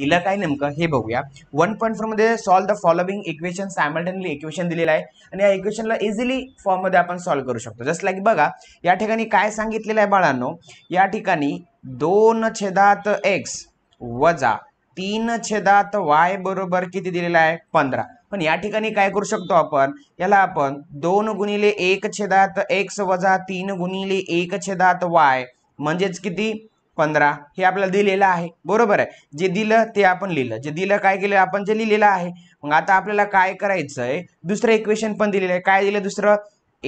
दिलं काय नेमकं हे बघूया वन पॉईंट फोरमध्ये solve the following equation simultaneously equation दिलेलं आहे आणि या इक्वेशनला इझिली मध्ये आपण सॉल्व करू शकतो जस्ट लाईक बघा या ठिकाणी काय सांगितलेलं आहे बाळांनो या ठिकाणी दोन छेदात एक्स वजा तीन छेदात वाय बरोबर किती दिलेला आहे पंधरा पण या ठिकाणी काय करू शकतो आपण याला आपण दोन गुणिले एक छेदात एक्स वजा तीन गुणिले एक छेदात वाय म्हणजेच किती पंधरा हे आपल्याला दिलेलं आहे बरोबर आहे जे दिलं ते आपण लिहिलं जे दिलं काय केलं आपण जे लिहिलेलं आहे मग आता आपल्याला काय करायचं आहे दुसरं इक्वेशन पण दिलेलं आहे काय दिलं दुसरं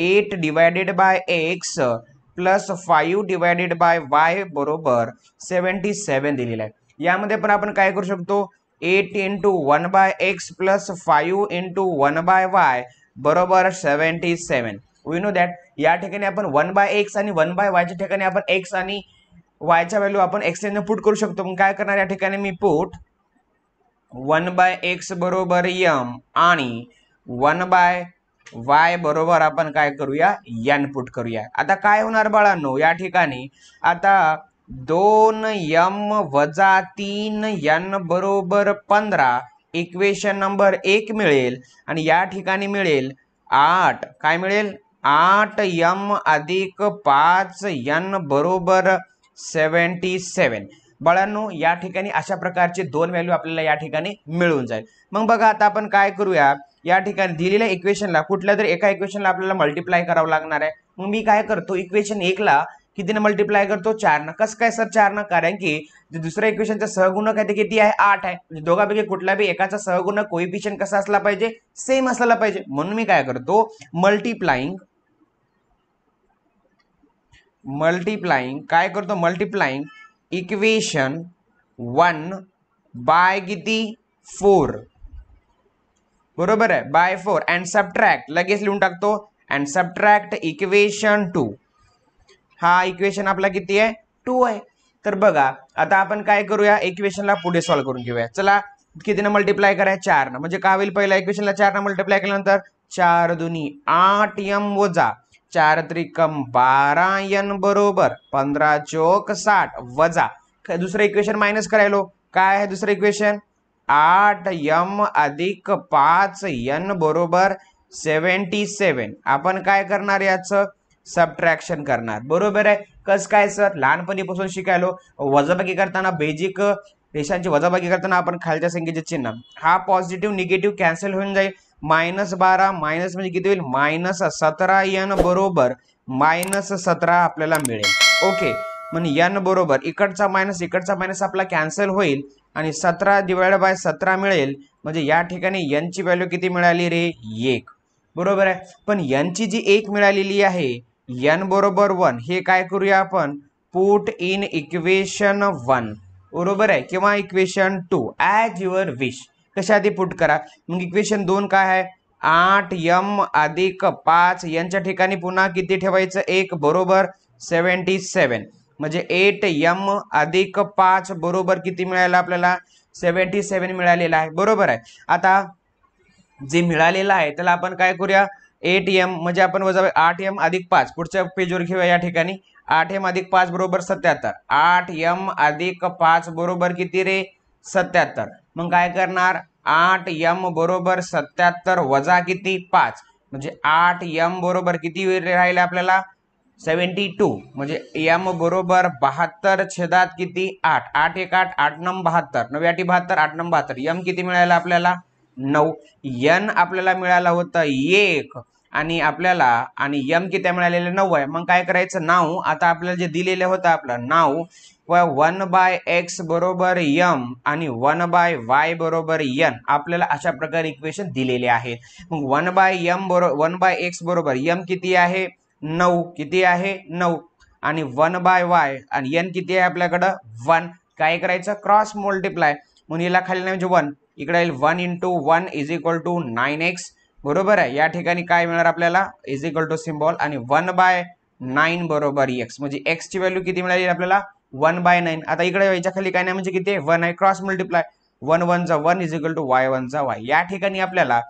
eight divided by x plus five divided by y बरोबर सेवन्टी सेवन दिलेलं आहे यामध्ये पण आपण काय करू शकतो eight into one by x plus five into one by y बरोबर seventy seven we know that या ठिकाणी आपण वन बाय एक्स आणि वन बाय वायच्या ठिकाणी आपण एक्स आणि वायच्या व्हॅल्यू आपण एक्सचेंज पुट करू शकतो मग काय करणार या ठिकाणी मी पुट वन बाय एक्स बरोबर यम आणि वन बाय वाय बरोबर आपण काय करूया यन पुट करूया आता काय होणार बाळांनो या ठिकाणी आता दोन यम वजा तीन यन बरोबर पंधरा इक्वेशन नंबर एक मिळेल आणि या ठिकाणी मिळेल आठ काय मिळेल आठ यम अधिक पाच यन बरोबर सेवन्टी सेवन बाळांनो या ठिकाणी अशा प्रकारचे दोन व्हॅल्यू आपल्याला या ठिकाणी मिळून जाईल मग बघा आता आपण काय करूया या ठिकाणी दिलेल्या इक्वेशनला कुठल्या तरी एका इक्वेशनला आपल्याला मल्टिप्लाय करावं लागणार आहे मग मी काय करतो इक्वेशन एकला कितीने मल्टिप्लाय करतो चारनं कसं काय सर चारनं कारण की दुसऱ्या इक्वेशनचा सहगुणक आहे ते किती आहे आठ आहे म्हणजे दोघापैकी कुठला बी एकाचा सहगुणक कोइफिशियन कसा असला पाहिजे सेम असला पाहिजे म्हणून मी काय करतो मल्टिप्लाइंग मल्टीप्लाइंग काय करतो मल्टीप्लाइंग इक्वेशन वन बाय किती फोर बरोबर आहे बाय फोर अँड सबट्रॅक्ट लगेच लिहून टाकतो अँड सबट्रॅक्ट इक्वेशन टू हा इक्वेशन आपला किती आहे टू आहे तर बघा आता आपण काय करूया इक्वेशनला पुढे सॉल्व्ह करून घेऊया चला कितीनं मल्टिप्लाय कराय चारनं म्हणजे काय होईल पहिला इक्वेशनला चारनं मल्टिप्लाय केल्यानंतर चार दोन्ही आठ यम वजा चार त्रिकम बारा यन बरोबर पंधरा चोक साठ वजा दुसरं इक्वेशन मायनस करायलो काय आहे दुसरं इक्वेशन आठ यम अधिक पाच यन बरोबर सेवन्टी सेवन आपण काय करणार याचं सबट्रॅक्शन करणार बरोबर आहे कस काय सर लहानपणीपासून शिकायलो वजाबाकी करताना बेजिक रेषांची वजाबाकी करताना आपण खालच्या संख्येचे चिन्ह हा पॉझिटिव्ह निगेटिव्ह कॅन्सल होऊन जाईल मायनस बारा मायनस म्हणजे किती होईल मायनस सतरा यन बरोबर मायनस सतरा आपल्याला मिळेल ओके म्हणजे यन बरोबर इकडचा मायनस इकडचा मायनस आपला कॅन्सल होईल आणि सतरा डिवाइड बाय सतरा मिळेल म्हणजे या ठिकाणी यनची व्हॅल्यू किती मिळाली रे एक बरोबर आहे पण यनची जी एक मिळालेली आहे यन बरोबर वन हे काय करूया आपण पुट इन इक्वेशन वन बरोबर आहे किंवा equation two as your wish कशा आधी पुट करा मग इक्वेशन दोन काय आहे आठ यम अधिक पाच यांच्या ठिकाणी पुन्हा किती ठेवायचं एक बरोबर सेवन्टी सेवन म्हणजे एट यम अधिक पाच बरोबर किती मिळायला आपल्याला सेवन्टी सेवन मिळालेला आहे बरोबर आहे आता जे मिळालेलं आहे त्याला आपण काय करूया एट एम म्हणजे आपण वजा आठ एम अधिक पाच पुढच्या पेजवर घेऊया या ठिकाणी आठ एम अधिक पाच बरोबर सत्याहत्तर आठ यम अधिक पाच बरोबर किती रे सत्याहत्तर मग काय करणार आठ यम बरोबर सत्याहत्तर वजा किती पाच म्हणजे आठ यम बरोबर किती राहिले आपल्याला सेवन्टी टू म्हणजे यम बरोबर बहात्तर छेदात किती आठ आठ एक आठ आठ नम बहात्तर नव्या बहात्तर आठ नम बहात्तर यम किती मिळायला आपल्याला नऊ यन आपल्याला मिळालं होतं एक आणि आपल्याला आणि यम किती मिळालेलं नऊ आहे मग काय करायचं नाव आता आपल्याला जे दिलेलं होतं आपलं नाव वन बाय एक्स बरोबर यम आणि वन बाय वाय बरोबर यन आपल्याला अशा प्रकारे इक्वेशन दिलेले आहे मग वन बाय यम बरो वन बाय एक्स बरोबर यम किती आहे नऊ किती आहे नऊ आणि वन बाय वाय आणि यन किती आहे आपल्याकडं वन काय करायचं क्रॉस मल्टिप्लाय म्हणून याला खाली नाही म्हणजे वन इकडे येईल one into one is equal to nine x बरोबर आहे या ठिकाणी काय मिळणार आपल्याला इज इक्वल टू सिम्बॉल आणि वन बाय नाईन बरोबर एक्स म्हणजे एक्सची व्हॅल्यू किती मिळाली आपल्याला वन बाय नाईन आता इकडे याच्या खाली काय नाही म्हणजे किती वन आहे क्रॉस मल्टिप्लाय वन वनचा one is equal to y वनचा वाय या ठिकाणी आपल्याला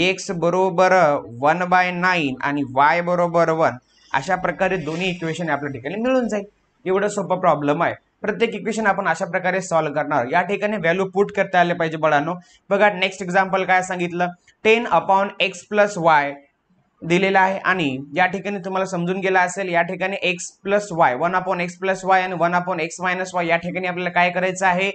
एक्स बरोबर वन बाय नाईन आणि वाय बरोबर वन अशा प्रकारे दोन्ही इक्वेशन आपल्या ठिकाणी मिळून जाईल एवढं सोपं प्रॉब्लेम आहे प्रत्येक इक्वेशन आपण अशा प्रकारे सॉल्व्ह करणार या ठिकाणी व्हॅल्यू पुट करता आले पाहिजे बळांनो बघा नेक्स्ट एक्झाम्पल काय सांगितलं ten upon x plus y दिलेला आहे आणि या ठिकाणी तुम्हाला समजून गेला असेल या ठिकाणी x plus y one upon x plus y आणि one upon x minus y या ठिकाणी आपल्याला काय करायचं आहे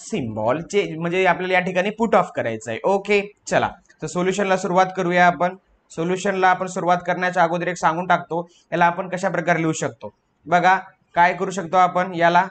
सिम्बॉल चेंज म्हणजे आपल्याला या ठिकाणी पुट ऑफ करायचं आहे ओके चला तर सोल्युशनला सुरुवात करूया आपण सोल्युशनला आपण सुरुवात करण्याच्या अगोदर एक सांगून टाकतो याला आपण कशा प्रकारे लिहू शकतो बघा काय करू शकतो आपण याला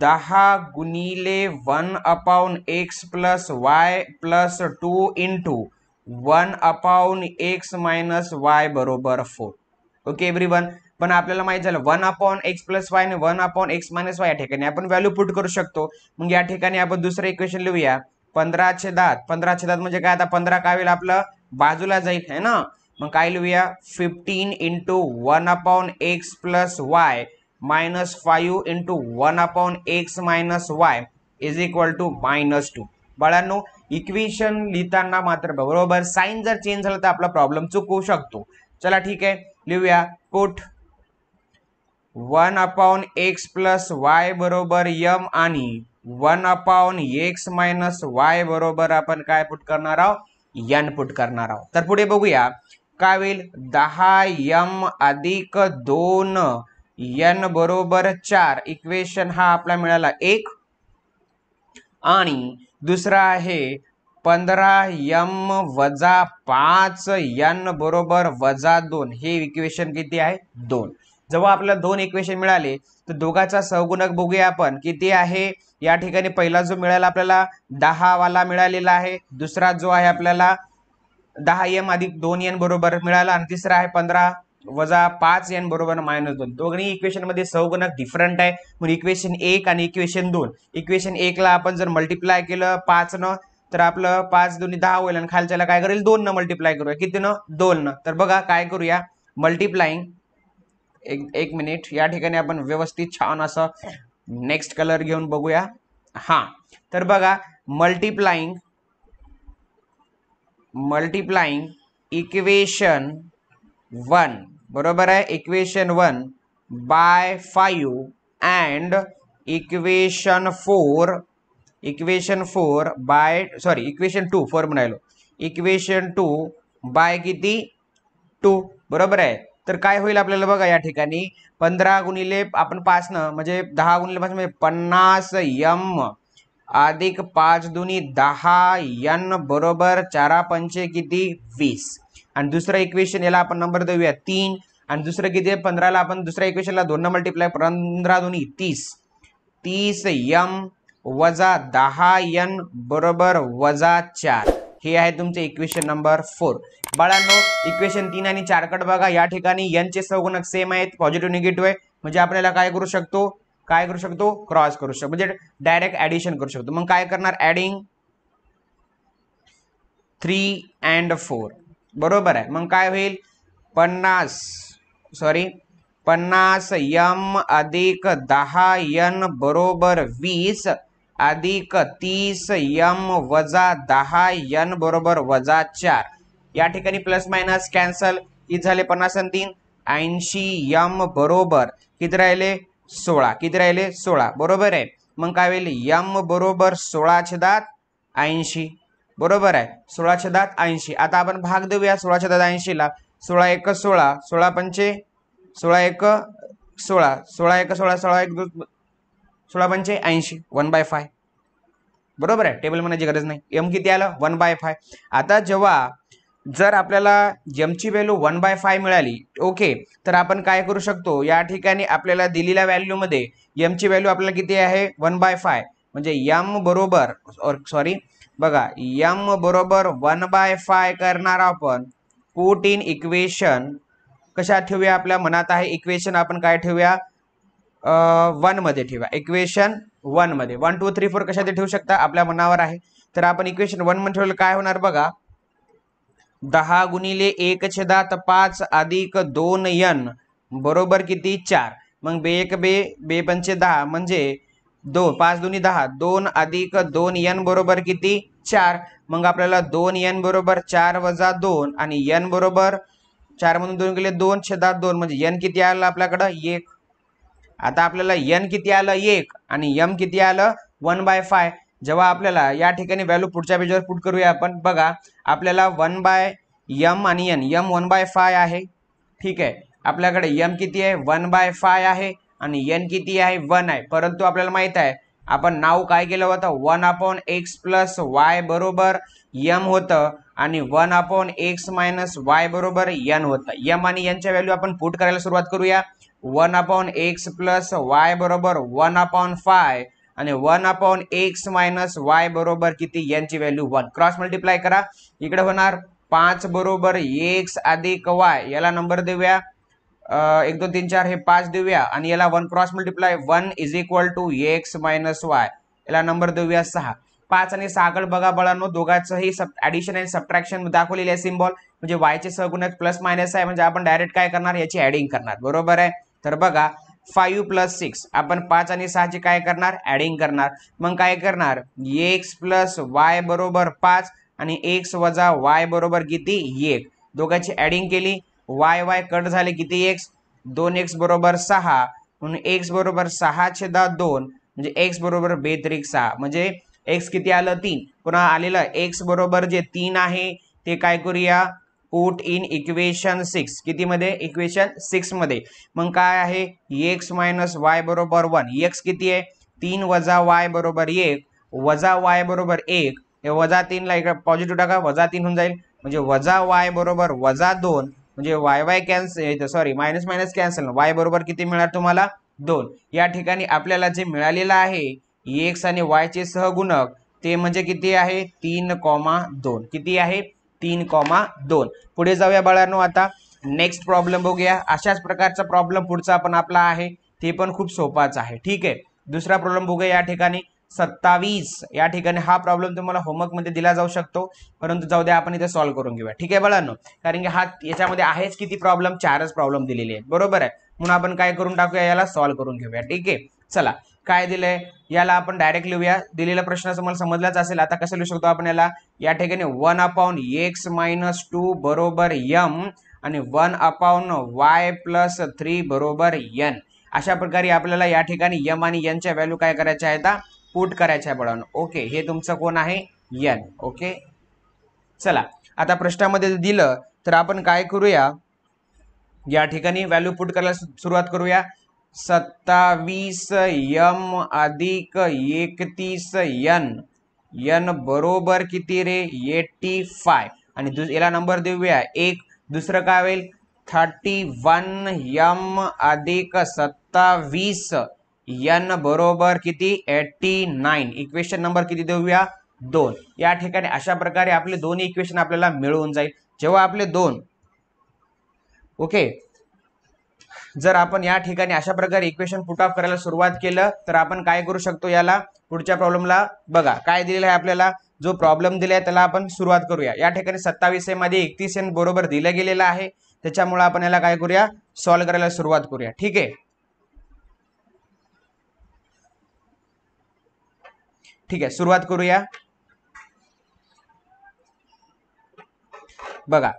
दहा गुणिले one upon x plus y plus two into one upon x minus y बरोबर फोर ओके एव्हरी वन पण आपल्याला माहित झालं one upon x plus y आणि one upon x minus y या ठिकाणी आपण व्हॅल्यू पुट करू शकतो मग या ठिकाणी आपण दुसरं इक्वेशन लिहूया पंधरा छेदात पंधरा छेदात म्हणजे काय आता पंधरा काय होईल आपलं बाजूला जाईल आहे ना मग काय लिहूया fifteen into one upon x plus y minus five into one upon x minus y is equal to minus two बाळांनो इक्वेशन लिहिताना मात्र बरोबर साईन जर चेंज झालं तर आपला प्रॉब्लेम चुकवू शकतो चला ठीक आहे लिहूया कोट one upon x plus y बरोबर यम आणि one upon x minus y बरोबर आपण काय पुट करणार आहोत यन पुट करणार आहोत तर पुढे बघूया काय होईल दहा यम अधिक दोन यन बरोबर चार इक्वेशन हा आपला मिळाला एक आणि दुसरा आहे पंधरा यम वजा पाच यन बरोबर वजा दोन हे इक्वेशन किती आहे दोन जेव्हा आपल्याला दोन इक्वेशन मिळाले तर दोघाचा सहगुणक बघूया आपण किती आहे या ठिकाणी पहिला जो मिळाला आपल्याला दहा वाला मिळालेला आहे दुसरा जो आहे आपल्याला दहा यम अधिक दोन यन बरोबर मिळाला आणि तिसरा आहे पंधरा वजा पाच एन बरोबर मायनस दोन इक्वेशन इक्वेशनमध्ये सहगुणक डिफरंट आहे म्हणून इक्वेशन एक आणि इक्वेशन दोन इक्वेशन ला आपण जर मल्टिप्लाय केलं पाच न तर आपलं पाच दोन्ही दहा होईल आणि खालच्याला काय करेल दोन न मल्टिप्लाय करूया किती न दोन न तर बघा काय करूया मल्टिप्लाईंग एक एक मिनिट या ठिकाणी आपण व्यवस्थित छान असं नेक्स्ट कलर घेऊन बघूया हा तर बघा मल्टिप्लाईंग मल्टिप्लाईंग इक्वेशन वन बरोबर आहे equation one by five and equation four equation four by sorry equation two four म्हणायलो इक्वेशन टू बाय किती टू बरोबर आहे तर काय होईल आपल्याला बघा या ठिकाणी पंधरा गुणिले आपण पाचनं म्हणजे दहा गुणिले पाच म्हणजे पन्नास यम अधिक पाच दुनी दहा यन बरोबर चारा पंचे किती वीस आणि दुसरं इक्वेशन याला आपण नंबर देऊया तीन आणि दुसरं किती पंधराला आपण दुसऱ्या इक्वेशनला दोन मल्टिप्लाय पंधरा दोन्ही तीस तीस यम वजा दहा यन बरोबर वजा चार हे आहे तुमचे इक्वेशन नंबर फोर बाळांनो इक्वेशन तीन आणि चारकट बघा या ठिकाणी यनचे सगुणक सेम आहेत पॉझिटिव्ह निगेटिव्ह आहे म्हणजे आपल्याला काय करू शकतो काय करू शकतो क्रॉस करू शकतो म्हणजे डायरेक्ट ऍडिशन करू शकतो मग काय करणार ऍडिंग थ्री अँड फोर बरोबर आहे मग काय होईल पन्नास सॉरी पन्नास यम अधिक दहा यन बरोबर वीस अधिक तीस यम वजा दहा यन बरोबर वजा चार या ठिकाणी प्लस मायनस कॅन्सल किती झाले पन्नास आणि तीन ऐंशी यम बरोबर किती राहिले सोळा किती राहिले सोळा बरोबर आहे मग काय होईल यम बरोबर सोळा छेदात ऐंशी बरोबर आहे सोळाशे दात ऐंशी आता आपण भाग देऊया सोळाशे दात ऐंशीला सोळा एक सोळा सोळा पंचे सोळा एक सोळा सोळा एक सोळा सोळा एक सोळा पंचे ऐंशी वन बाय फाय बरोबर आहे टेबल म्हणायची गरज नाही एम किती आलं वन बाय फाय आता जेव्हा जर आपल्याला यमची व्हॅल्यू वन बाय फाय मिळाली ओके तर आपण काय करू शकतो या ठिकाणी आपल्याला दिलेल्या व्हॅल्यूमध्ये यमची व्हॅल्यू आपल्याला किती आहे वन बाय फाय म्हणजे यम बरोबर सॉरी बघा यम बरोबर वन बाय फाय करणार आपण पुट इन इक्वेशन कशा ठेवूया आपल्या मनात आहे इक्वेशन आपण काय ठेवूया वनमध्ये ठेवा इक्वेशन वनमध्ये वन टू थ्री फोर कशा ते ठेवू शकता आपल्या मनावर आहे तर आपण इक्वेशन वन मध्ये ठेवलं काय होणार बघा दहा गुणिले एक छेदात पाच अधिक दोन यन बरोबर किती चार मग बे एक बे बे पंचे दहा म्हणजे दोन पाच दोन्ही दहा दोन अधिक दोन यन बरोबर किती चार मग आपल्याला दोन यन बरोबर चार वजा दोन आणि यन बरोबर चार म्हणून दोन गेले दोन छेदात दोन म्हणजे यन किती आलं आपल्याकडं एक आता आपल्याला यन किती आलं एक आणि यम किती आलं वन बाय फाय जेव्हा आपल्याला या ठिकाणी व्हॅल्यू पुढच्या पेजवर पुट करूया आपण बघा आपल्याला वन बाय यम आणि n m one by five आहे ठीक आहे आपल्याकडे यम किती आहे वन बाय फाय आहे आणि एन किती आहे वन आहे परंतु आपल्याला माहित आहे आपण नाव काय केलं होतं one upon x plus y बरोबर यम होतं आणि one upon x minus y बरोबर यन होतं यम आणि यनच्या व्हॅल्यू आपण पुट करायला सुरुवात करूया one upon x plus y बरोबर वन अपॉन फाय आणि one upon x minus y बरोबर किती यांची व्हॅल्यू वन क्रॉस मल्टिप्लाय करा इकडे होणार पाच बरोबर एक्स अधिक वाय याला नंबर देऊया एक दोन तीन चार हे पाच देऊया आणि याला one cross multiply one is equal to x minus y याला नंबर देऊया सहा पाच आणि सागळ बघा बळांनो दोघांचंही सब ॲडिशन आणि सबट्रॅक्शन दाखवलेले आहे सिम्बॉल म्हणजे वायचे सगुण प्लस मायनस आहे म्हणजे आपण डायरेक्ट काय करणार याची ॲडिंग करणार बरोबर आहे तर बघा फाईव्ह प्लस सिक्स आपण पाच आणि सहाची काय करणार ॲडिंग करणार मग काय करणार एक्स प्लस वाय बरोबर पाच आणि एक्स वजा वाय बरोबर किती एक दोघांची ॲडिंग केली वाय वाय कट झाले किती एक्स दोन एक्स बरोबर सहा म्हणून एक्स बरोबर सहा छेदा दोन म्हणजे एक्स बरोबर बेत्रिक सहा म्हणजे एक्स किती आलं तीन पुन्हा आलेलं एक्स बरोबर जे तीन आहे ते काय करूया पुट इन इक्वेशन सिक्स कितीमध्ये इक्वेशन सिक्समध्ये मग काय आहे एक्स मायनस वाय बरोबर वन एक्स किती आहे तीन वजा वाय बरोबर एक वजा वाय बरोबर एक वजा तीनला इकडे पॉझिटिव्ह टाका वजा तीन होऊन जाईल म्हणजे वजा वाय बरोबर वजा दोन म्हणजे y y cancel sorry minus minus cancel y बरोबर किती मिळणार तुम्हाला दोन या ठिकाणी आपल्याला जे मिळालेलं आहे एक्स आणि वायचे सहगुणक ते म्हणजे किती आहे तीन कॉमा दोन किती आहे तीन कॉमा दोन पुढे जाऊया बाळांनो आता नेक्स्ट प्रॉब्लेम बघूया अशाच प्रकारचा प्रॉब्लेम पुढचा आपण आपला आहे ते पण खूप सोपाच आहे ठीक आहे दुसरा प्रॉब्लेम बघूया या ठिकाणी सत्तावीस या ठिकाणी हा प्रॉब्लेम तुम्हाला होमवर्कमध्ये दिला जाऊ शकतो परंतु जाऊ द्या आपण इथे सॉल्व्ह करून घेऊया ठीक आहे बळानो कारण की हा याच्यामध्ये आहेच किती प्रॉब्लेम चारच प्रॉब्लेम दिलेले आहेत बरोबर आहे म्हणून आपण काय करून टाकूया याला सॉल्व्ह करून घेऊया ठीक आहे चला काय दिलंय याला आपण डायरेक्ट लिहूया दिलेला प्रश्न तुम्हाला समजलाच असेल आता कसं लिहू शकतो आपण याला या ठिकाणी one upon x minus two बरोबर यम आणि one upon y plus three बरोबर एन अशा प्रकारे आपल्याला या ठिकाणी यम आणि एनच्या व्हॅल्यू काय करायच्या आहेत पुट करायचं आहे ओके हे तुमचं कोण आहे यन ओके चला आता प्रश्नामध्ये दिलं तर आपण काय करूया या ठिकाणी व्हॅल्यू पुट करायला सुरुवात करूया सत्तावीस यम अधिक एकतीस यन यन बरोबर किती रे एटी फाय आणि दु याला नंबर देऊया एक दुसरं काय होईल थर्टी वन यम अधिक सत्तावीस एन बरोबर किती एटी नाईन इक्वेशन नंबर किती देऊया दोन या ठिकाणी अशा प्रकारे आपले दोन इक्वेशन आपल्याला मिळून जाईल जेव्हा आपले दोन ओके जर आपण या ठिकाणी अशा प्रकारे इक्वेशन पुट ऑफ करायला सुरुवात केलं तर आपण काय करू शकतो याला पुढच्या प्रॉब्लेमला बघा काय दिलेलं आहे आपल्याला जो प्रॉब्लेम दिला आहे त्याला आपण सुरुवात करूया या ठिकाणी सत्तावीस मध्ये एकतीस एन बरोबर दिलं गेलेलं आहे त्याच्यामुळे आपण याला काय करूया सॉल्व्ह करायला सुरुवात करूया ठीक आहे ठीक आहे सुरुवात करूया बघा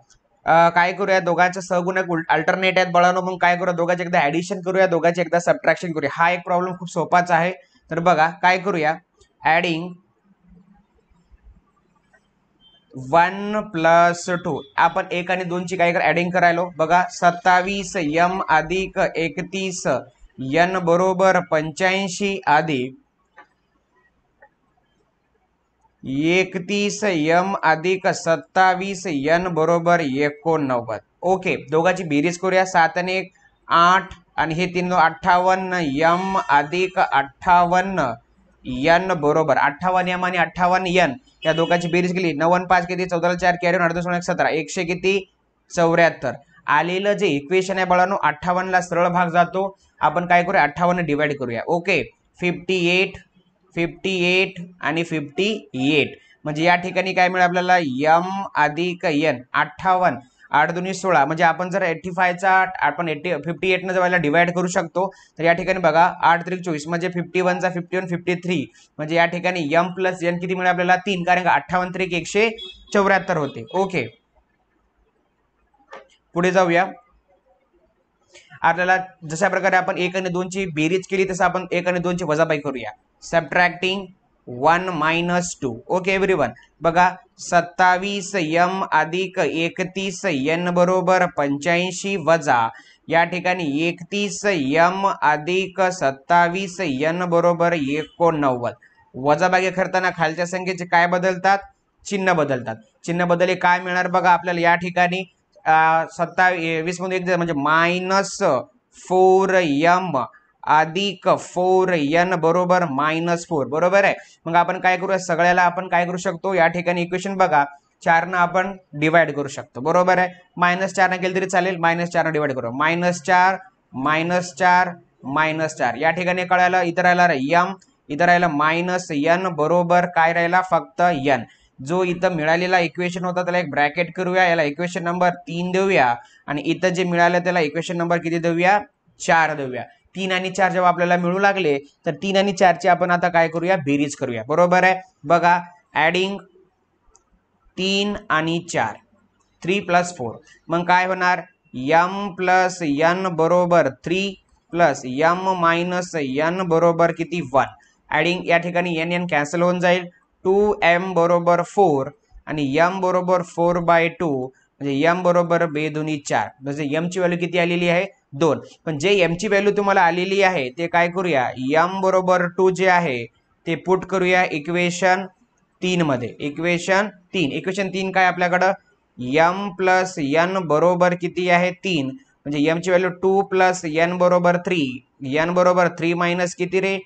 काय करूया दोघांच्या सहगुणक अल्टरनेट आहेत बळानो मग काय करूया दोघांचे एकदा ऍडिशन करूया दोघांचे एकदा सबट्रॅक्शन करूया हा एक प्रॉब्लेम खूप सोपाच आहे तर बघा काय करूया ऍडिंग वन प्लस टू आपण एक आणि दोनची काय कर ऍडिंग करायलो बघा सत्तावीस यम अधिक एकतीस यन बरोबर पंच्याऐंशी अधिक एकतीस यम अधिक सत्तावीस यन बरोबर एकोणनव्वद ओके दोघाची बेरीज करूया सात आणि एक आठ आणि हे तीन अठ्ठावन्न यम अधिक अठ्ठावन्न यन बरोबर अठ्ठावन यम आणि अठ्ठावन्न यन या दोघांची बेरीज केली नव्वन पाच किती चौदा चार कॅरीन अडतीस एक सतरा एकशे किती चौऱ्याहत्तर आलेलं जे इक्वेशन आहे बाळानो अठ्ठावन्नला सरळ भाग जातो आपण काय करूया अठ्ठावन्न डिवाइड करूया okay fifty eight fifty eight आणि फिफ्टी एट म्हणजे या ठिकाणी काय मिळेल आपल्याला यम अधिक यन अठ्ठावन्न आठ दोन्ही सोळा म्हणजे आपण जर एट्टी फायचा आपण एट्टी फिफ्टी एटनं जर डिवाइड करू शकतो तर या ठिकाणी बघा आठ तरी चोवीस म्हणजे फिफ्टी वनचा फिफ्टी वन फिफ्टी थ्री म्हणजे या ठिकाणी यम प्लस यन किती मिळेल आपल्याला तीन कारण का अठ्ठावन्न तरी एकशे चौऱ्याहत्तर होते ओके पुढे जाऊया आपल्याला जशा प्रकारे आपण एक आणि दोनची बेरीज केली तसं आपण एक आणि दोनची वजाबाई करूया subtracting one minus two okay one बघा सत्तावीस यम अधिक एकतीस यन बरोबर पंच्याऐंशी वजा या ठिकाणी एकतीस यम अधिक सत्तावीस यन बरोबर एकोणनव्वद वजाबागे करताना खालच्या संख्येचे काय बदलतात चिन्ह बदलतात चिन्ह बदलले काय मिळणार बघा आपल्याला या ठिकाणी सत्तावीस एक म्हणजे मायनस फोर यम आधी फोर यन बरोबर मायनस फोर बरोबर आहे मग आपण काय करूया सगळ्याला आपण काय करू शकतो या ठिकाणी इक्वेशन बघा चारनं आपण डिवाइड करू शकतो बरोबर आहे मायनस चारनं केलं तरी चालेल मायनस चारनं डिवाइड करू मायनस चार मायनस चार मायनस चार या ठिकाणी कळायला इथं राहिला यम इथं राहिला मायनस यन बरोबर काय राहिला फक्त यन जो इथं मिळालेला इक्वेशन होता त्याला एक ब्रॅकेट करूया याला इक्वेशन नंबर तीन देऊया आणि इथं जे मिळालं त्याला इक्वेशन नंबर किती देऊया चार देऊया तीन आणि चार जेव्हा आपल्याला मिळू लागले तर तीन आणि चारची आपण आता काय करूया बेरीज करूया बरोबर आहे बघा ॲडिंग तीन आणि चार थ्री प्लस फोर मग काय होणार यम प्लस यन बरोबर three plus m minus n बरोबर किती वन ॲडिंग या ठिकाणी एन एन कॅन्सल होऊन जाईल टू एम बरोबर फोर आणि यम बरोबर फोर बाय टू म्हणजे यम बरोबर बे दोन्ही चार म्हणजे यमची व्हॅल्यू किती आलेली आहे दोन पण जे यमची व्हॅल्यू तुम्हाला आलेली आहे ते काय करूया यम बरोबर टू जे आहे ते पुट करूया इक्वेशन तीन मध्ये इक्वेशन तीन इक्वेशन तीन काय आपल्याकडं यम प्लस यन बरोबर किती आहे तीन म्हणजे यमची व्हॅल्यू टू प्लस यन बरोबर थ्री यन बरोबर थ्री मायनस किती रे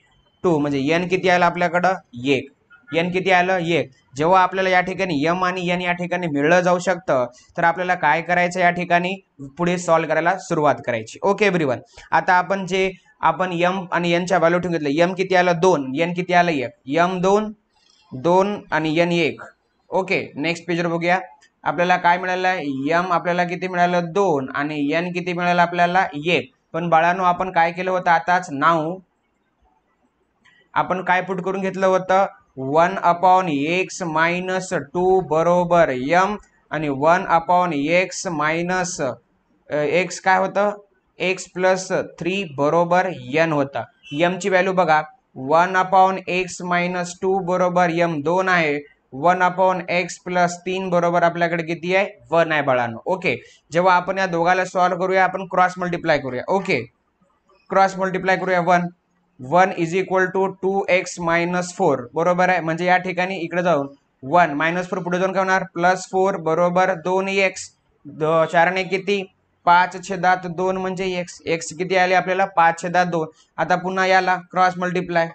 टू म्हणजे यन किती आला आपल्याकडं एक एन किती आलं एक जेव्हा आपल्याला या ठिकाणी यम आणि एन या ठिकाणी मिळलं जाऊ शकतं तर आपल्याला काय करायचं या ठिकाणी पुढे सॉल्व करायला सुरुवात करायची ओके एव्हरीवन आता आपण जे आपण यम आणि एनच्या व्हॅल्यू ठेवून घेतलं यम किती आलं दोन एन किती आलं एक यम दोन दोन आणि यन एक ओके नेक्स्ट पेजवर बघूया आपल्याला काय मिळालं आहे यम आपल्याला किती मिळालं दोन आणि यन किती मिळालं आपल्याला एक पण बाळांनो आपण काय केलं होतं आताच नाव आपण काय पुट करून घेतलं होतं one upon x minus two बरोबर यम आणि one upon x minus x काय होतं एक्स प्लस थ्री बरोबर यन होतं यमची व्हॅल्यू बघा one upon x minus two बरोबर यम दोन आहे वन अपॉन एक्स प्लस तीन बरोबर आपल्याकडे किती आहे वन आहे बाळांनो ओके जेव्हा आपण या दोघाला सॉल्व्ह करूया आपण क्रॉस मल्टिप्लाय करूया ओके क्रॉस मल्टिप्लाय करूया one one is equal to two x minus four बरोबर आहे म्हणजे या ठिकाणी इकडे जाऊन वन मायनस फोर पुढे जाऊन काय होणार प्लस फोर बरोबर दोन एक्स दो चारने किती पाच छेदात दोन म्हणजे एक्स एक्स किती आले आपल्याला पाच छेदात दोन आता पुन्हा याला cross multiply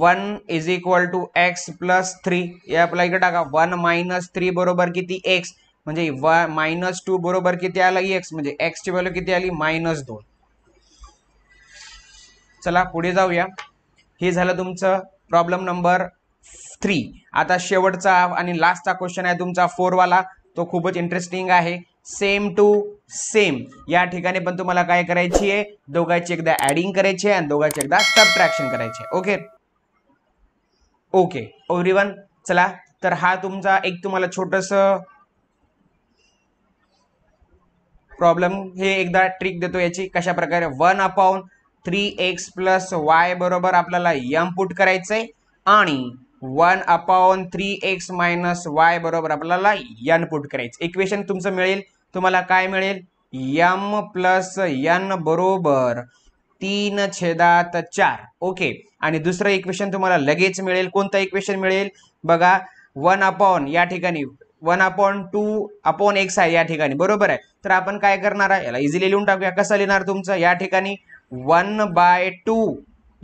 one is equal to x plus three हे आपल्याला इकडे टाका वन मायनस थ्री बरोबर किती एक्स म्हणजे व मायनस टू बरोबर किती आला एक्स म्हणजे एक्सची व्हॅल्यू किती आली मायनस दोन चला पुढे जाऊया हे झालं तुमचं प्रॉब्लेम नंबर थ्री आता शेवटचा आणि लास्टचा क्वेश्चन आहे तुमचा फोरवाला तो खूपच इंटरेस्टिंग आहे सेम टू सेम या ठिकाणी पण तुम्हाला काय करायची आहे दोघांची एकदा ऍडिंग करायची आहे आणि दोघांची एकदा सबट्रॅक्शन करायचे ओके ओके वन चला तर हा तुमचा एक तुम्हाला छोटस प्रॉब्लेम हे एकदा ट्रिक देतो याची कशा प्रकारे one upon three x plus y बरोबर आपल्याला यम पुट करायचंय आणि one upon three x minus y बरोबर आपल्याला यन पुट करायचं इक्वेशन तुमचं मिळेल तुम्हाला काय मिळेल यम प्लस यन बरोबर तीन छेदात चार ओके आणि दुसरं इक्वेशन तुम्हाला लगेच मिळेल कोणतं इक्वेशन मिळेल बघा वन अपॉन या ठिकाणी one upon two upon x आहे या ठिकाणी बरोबर आहे तर आपण काय करणार आहे याला इझिली लिहून टाकूया कसं लिहिणार तुमचं या ठिकाणी वन बाय टू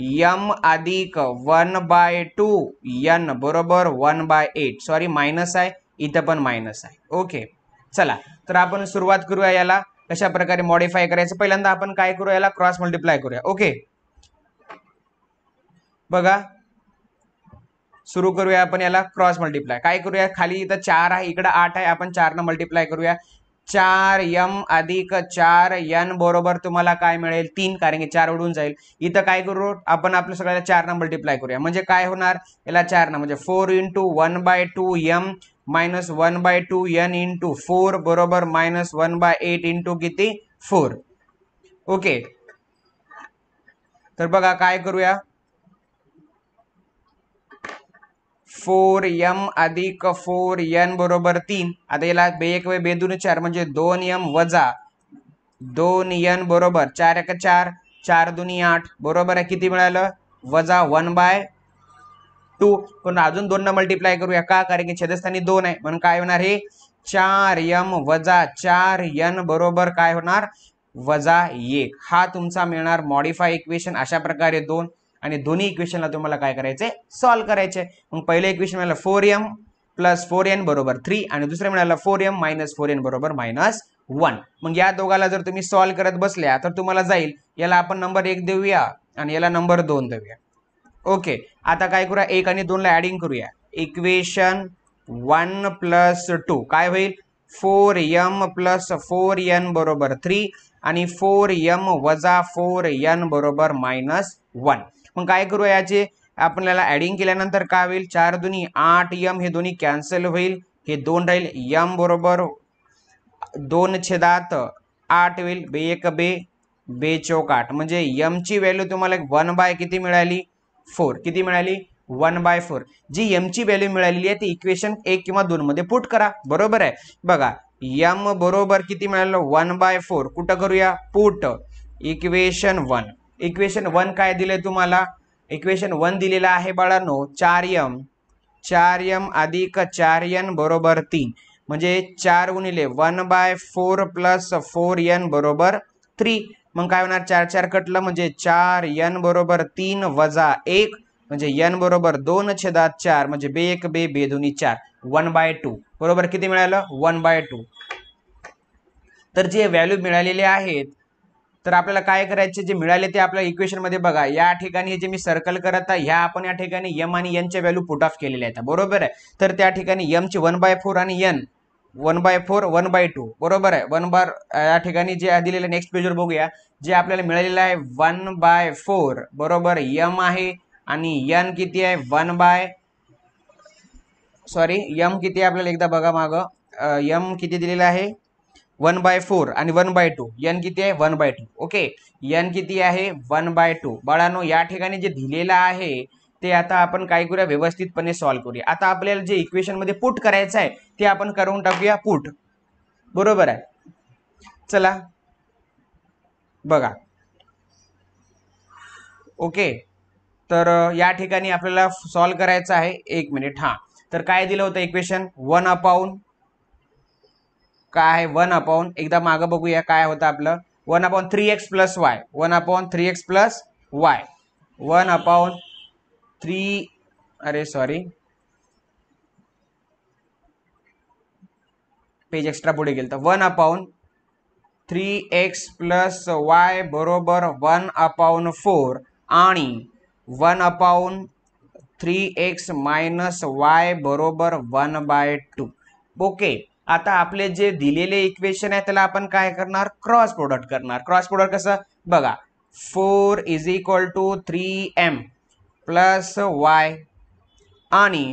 यम अधिक वन बाय टू यन बरोबर one by eight sorry minus आहे इथं पण मायनस आहे ओके चला तर आपण सुरुवात करूया याला कशा प्रकारे मॉडिफाय करायचं पहिल्यांदा आपण काय करूया याला क्रॉस मल्टिप्लाय करूया ओके बघा सुरू करूया आपण याला क्रॉस मल्टिप्लाय काय करूया खाली इथं चार आहे इकडं आठ आहे आपण चारनं मल्टिप्लाय करूया चार यम अधिक चार यन बरोबर तुम्हाला काय मिळेल तीन कारण की चार उडून जाईल इथं काय करू आपण आपल्या सगळ्याला चार ना मल्टिप्लाय करूया म्हणजे काय होणार याला चार ना म्हणजे four into one by two m minus one by two n into four बरोबर minus one by eight into किती फोर ओके तर बघा काय करूया फोर यम अधिक फोर यन बरोबर तीन आता याला बे एक वे दोन चार म्हणजे दोन यम वजा दोन यन बरोबर चार एक चार चार दोन्ही आठ बरोबर आहे किती मिळालं वजा वन बाय टू पण अजून दोन ना मल्टिप्लाय करूया का कारण की छेदस्थानी दोन आहे म्हणून काय होणार हे चार यम वजा चार यन बरोबर काय होणार वजा एक हा तुमचा मिळणार मॉडिफाय इक्वेशन अशा प्रकारे दोन आणि दोन्ही इक्वेशनला तुम्हाला काय करायचे सॉल्व्ह करायचे मग पहिले इक्वेशन मिळालं four m plus four n बरोबर थ्री आणि दुसरं मिळालं four m minus four n बरोबर मायनस वन मग या दोघाला जर तुम्ही सॉल्व्ह करत बसल्या तर तुम्हाला जाईल याला आपण नंबर एक देऊया आणि याला नंबर दोन देऊया ओके आता काय करूया एक आणि दोनला ॲडिंग करूया इक्वेशन वन प्लस टू काय होईल four m plus four n बरोबर थ्री आणि फोर यम वजा फोर एन बरोबर मायनस वन मग काय करू याचे आपल्याला ऍडिंग केल्यानंतर काय होईल चार दोन्ही आठ यम हे दोन्ही कॅन्सल होईल हे दोन राहील यम बरोबर दोन छेदात आठ होईल बे एक बे बे चौक आठ म्हणजे यमची व्हॅल्यू तुम्हाला वन बाय किती मिळाली फोर किती मिळाली वन बाय फोर जी ची व्हॅल्यू मिळालेली आहे ती इक्वेशन एक किंवा मध्ये पुट करा बरोबर आहे बघा यम बरोबर किती मिळालं वन बाय फोर कुठं करूया put equation one equation one काय दिलं तुम्हाला इक्वेशन वन दिलेलं आहे बाळांनो चार यम चार यम अधिक चार यन बरोबर तीन म्हणजे चार गुणिले one by four plus four n बरोबर थ्री मग काय होणार चार चार कटलं म्हणजे चार यन बरोबर तीन वजा एक म्हणजे यन बरोबर दोन छेदात चार म्हणजे बे एक बे बे दोन्ही चार वन बाय टू बरोबर किती मिळालं वन बाय टू तर जे व्हॅल्यू मिळालेले आहेत तर आपल्याला काय करायचे जे मिळाले ते आपल्या इक्वेशनमध्ये बघा या ठिकाणी जे मी सर्कल करत आहे ह्या आपण या ठिकाणी यम आणि चे व्हॅल्यू पुट ऑफ केलेले आहेत बरोबर आहे तर त्या ठिकाणी चे वन बाय फोर आणि n one by four one by two बरोबर आहे वन बार या ठिकाणी जे दिलेलं नेक्स्ट पेजवर बघूया जे आपल्याला मिळालेलं आहे वन बाय फोर बरोबर यम आहे आणि यन किती आहे वन बाय सॉरी यम किती आहे आपल्याला एकदा बघा मागं यम किती दिलेलं आहे वन बाय फोर आणि वन बाय टू यन किती आहे one by two okay n किती आहे वन बाय टू बाळानो या ठिकाणी जे दिलेलं आहे ते आता आपण काय करूया व्यवस्थितपणे सॉल्व्ह करूया आता आपल्याला जे इक्वेशनमध्ये पुट करायचं आहे ते आपण करून टाकूया पुट बरोबर आहे चला बघा ओके तर या ठिकाणी आपल्याला सॉल्व्ह करायचं आहे एक मिनिट हां तर काय दिलं होतं इक्वेशन वन अपाऊन काय आहे वन अपॉन एकदा मागं बघूया काय होतं आपलं one upon three x plus y one upon three x plus y one upon three अरे सॉरी पेज एक्स्ट्रा पुढे गेलं तर one upon three x plus y बरोबर वन अपाऊन फोर आणि one upon three x minus y बरोबर one by two okay आता आपले जे दिलेले इक्वेशन आहे त्याला आपण काय करणार क्रॉस प्रोडक्ट करणार क्रॉस प्रोडक्ट कसं बघा four is equal to three m plus y आणि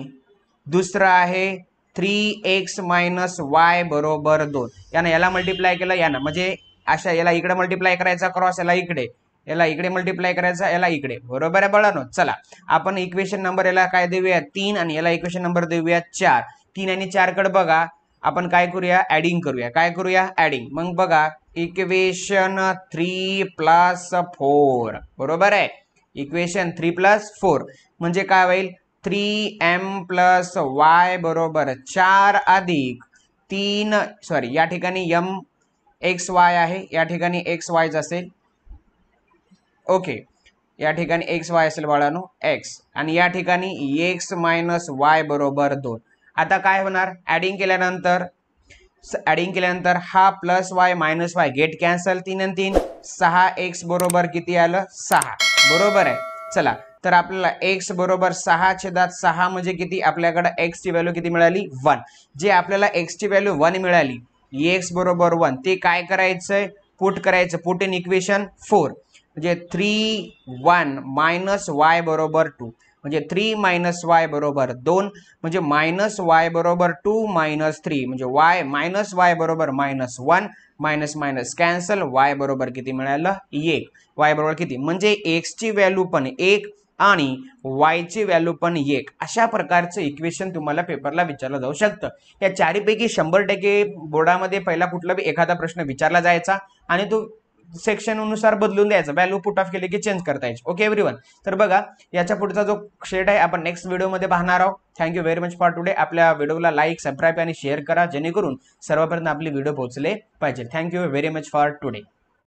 दुसरं आहे थ्री एक्स मायनस वाय बरोबर दोन यानं याला मल्टिप्लाय केलं यानं म्हणजे अशा याला इकडे मल्टिप्लाय करायचा क्रॉस याला इकडे याला इकडे मल्टिप्लाय करायचा याला इकडे बरोबर आहे बळानो चला आपण इक्वेशन नंबर याला काय देऊया तीन आणि याला इक्वेशन नंबर देऊया चार तीन आणि चारकडे बघा आपण काय करूया ॲडिंग करूया काय करूया ॲडिंग मग बघा इक्वेशन थ्री प्लस फोर बरोबर आहे इक्वेशन थ्री प्लस फोर म्हणजे काय होईल थ्री एम प्लस वाय बरोबर चार अधिक तीन सॉरी या ठिकाणी यम एक्स वाय आहे या ठिकाणी एक्स वायच असेल ओके या ठिकाणी एक्स वाय असेल बाळानो एक्स आणि या ठिकाणी एक्स मायनस वाय बरोबर दोन आता काय होणार ॲडिंग केल्यानंतर ॲडिंग केल्यानंतर हा plus y minus y get cancel तीन आणि तीन सहा एक्स बरोबर किती आलं सहा बरोबर आहे चला तर आपल्याला एक्स बरोबर सहा छेदात सहा म्हणजे किती आपल्याकडं एक्सची व्हॅल्यू किती मिळाली वन जे आपल्याला एक्सची व्हॅल्यू वन मिळाली एक्स बरोबर वन ते काय करायचं आहे पुट करायचं पुट इन इक्वेशन फोर म्हणजे थ्री वन मायनस वाय बरोबर टू म्हणजे थ्री मायनस वाय बरोबर दोन म्हणजे मायनस वाय बरोबर टू मायनस थ्री म्हणजे वाय मायनस वाय बरोबर minus one minus minus cancel y बरोबर किती मिळालं एक वाय बरोबर किती म्हणजे एक्सची व्हॅल्यू पण एक आणि वायची व्हॅल्यू पण एक अशा प्रकारचं इक्वेशन तुम्हाला पेपरला विचारलं जाऊ शकतं या चारीपैकी शंभर टक्के बोर्डामध्ये पहिला कुठला एखादा प्रश्न विचारला जायचा आणि तो सेक्शन बदलून द्यायचं व्हॅल्यू पुट ऑफ केले की चेंज करता ओके एव्हरी तर बघा याच्या पुढचा जो शेड आहे आपण नेक्स्ट व्हिडिओमध्ये पाहणार आहोत thank you very much for today आपल्या व्हिडिओला लाईक सबस्क्राईब आणि शेअर करा जेणेकरून सर्वपर्यंत आपली व्हिडिओ पोहोचले पाहिजे thank you very much for today